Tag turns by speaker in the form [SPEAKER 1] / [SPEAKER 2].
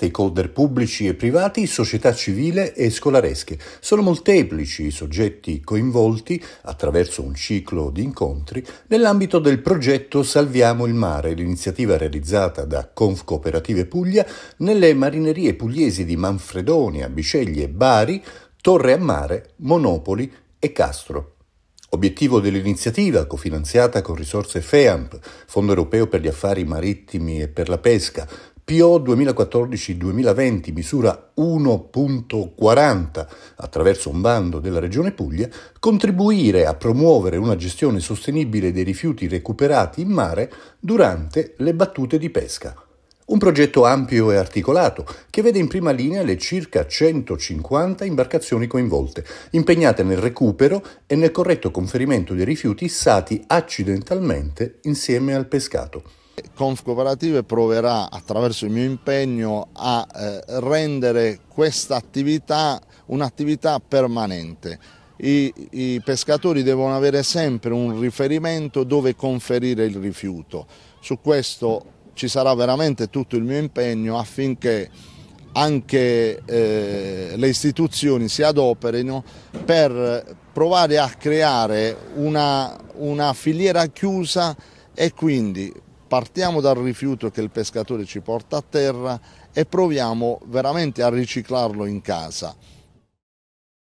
[SPEAKER 1] stakeholder pubblici e privati, società civile e scolaresche. Sono molteplici i soggetti coinvolti, attraverso un ciclo di incontri, nell'ambito del progetto Salviamo il mare, l'iniziativa realizzata da Conf Cooperative Puglia nelle marinerie pugliesi di Manfredonia, Biceglie Bari, Torre a Mare, Monopoli e Castro. Obiettivo dell'iniziativa, cofinanziata con risorse FEAMP, Fondo europeo per gli affari marittimi e per la pesca, PO 2014-2020 misura 1.40 attraverso un bando della Regione Puglia, contribuire a promuovere una gestione sostenibile dei rifiuti recuperati in mare durante le battute di pesca. Un progetto ampio e articolato che vede in prima linea le circa 150 imbarcazioni coinvolte, impegnate nel recupero e nel corretto conferimento dei rifiuti issati accidentalmente
[SPEAKER 2] insieme al pescato. Confcooperative proverà attraverso il mio impegno a eh, rendere questa attività un'attività permanente. I, I pescatori devono avere sempre un riferimento dove conferire il rifiuto. Su questo ci sarà veramente tutto il mio impegno affinché anche eh, le istituzioni si adoperino per provare a creare una, una filiera chiusa e quindi partiamo dal rifiuto che il pescatore ci porta a terra e proviamo veramente a riciclarlo in casa.